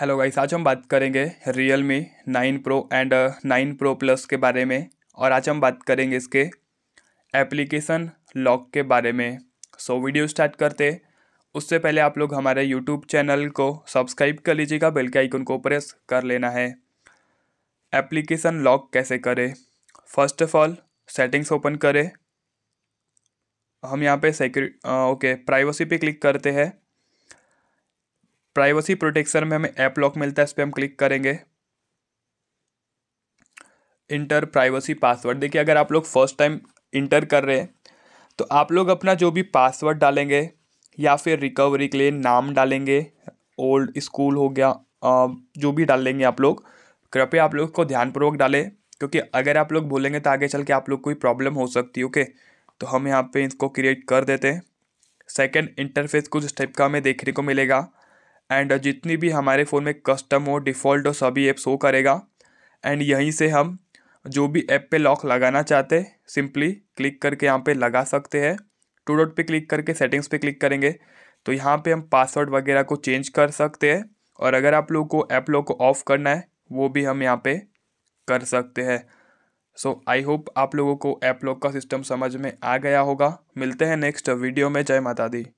hello guys आज हम बात करेंगे Realme nine Pro and nine Pro plus के बारे में और आज हम बात करेंगे इसके एप्लीकेशन लॉक के बारे में सो so, वीडियो स्टार्ट करते उससे पहले आप लोग हमारे यूट्यूब चैनल को सब्सक्राइब कर लीजिएगा बेल के आइकन को प्रेस कर लेना है एप्लीकेशन लॉक कैसे करें first of all settings open करें हम यहाँ पे सेक्यू ओके प्राइवेसी पे क्लिक करते हैं प्राइवेसी प्रोटेक्शन में हमें ऐप लॉक मिलता है इस पर हम क्लिक करेंगे इंटर प्राइवेसी पासवर्ड देखिए अगर आप लोग फर्स्ट टाइम इंटर कर रहे हैं तो आप लोग अपना जो भी पासवर्ड डालेंगे या फिर रिकवरी के लिए नाम डालेंगे ओल्ड स्कूल हो गया जो भी डाल लेंगे आप लोग कृपया आप लोग को ध्यानपूर्वक डालें क्योंकि अगर आप लोग भूलेंगे तो आगे चल के आप लोग कोई प्रॉब्लम हो सकती है ओके तो हम यहाँ पे इसको क्रिएट कर देते हैं सेकंड इंटरफेस कुछ स्टेप का हमें देखने को मिलेगा एंड जितनी भी हमारे फ़ोन में कस्टम हो डिफ़ॉल्ट हो सभी ऐप शो करेगा एंड यहीं से हम जो भी ऐप पे लॉक लगाना चाहते सिंपली क्लिक करके यहाँ पे लगा सकते हैं टू डॉट पे क्लिक करके सेटिंग्स पे क्लिक करेंगे तो यहाँ पे हम पासवर्ड वगैरह को चेंज कर सकते हैं और अगर आप लोगों को ऐप लॉक को ऑफ़ करना है वो भी हम यहाँ पे कर सकते हैं सो आई होप आप लोगों को ऐप लॉक का सिस्टम समझ में आ गया होगा मिलते हैं नेक्स्ट वीडियो में जय माता दी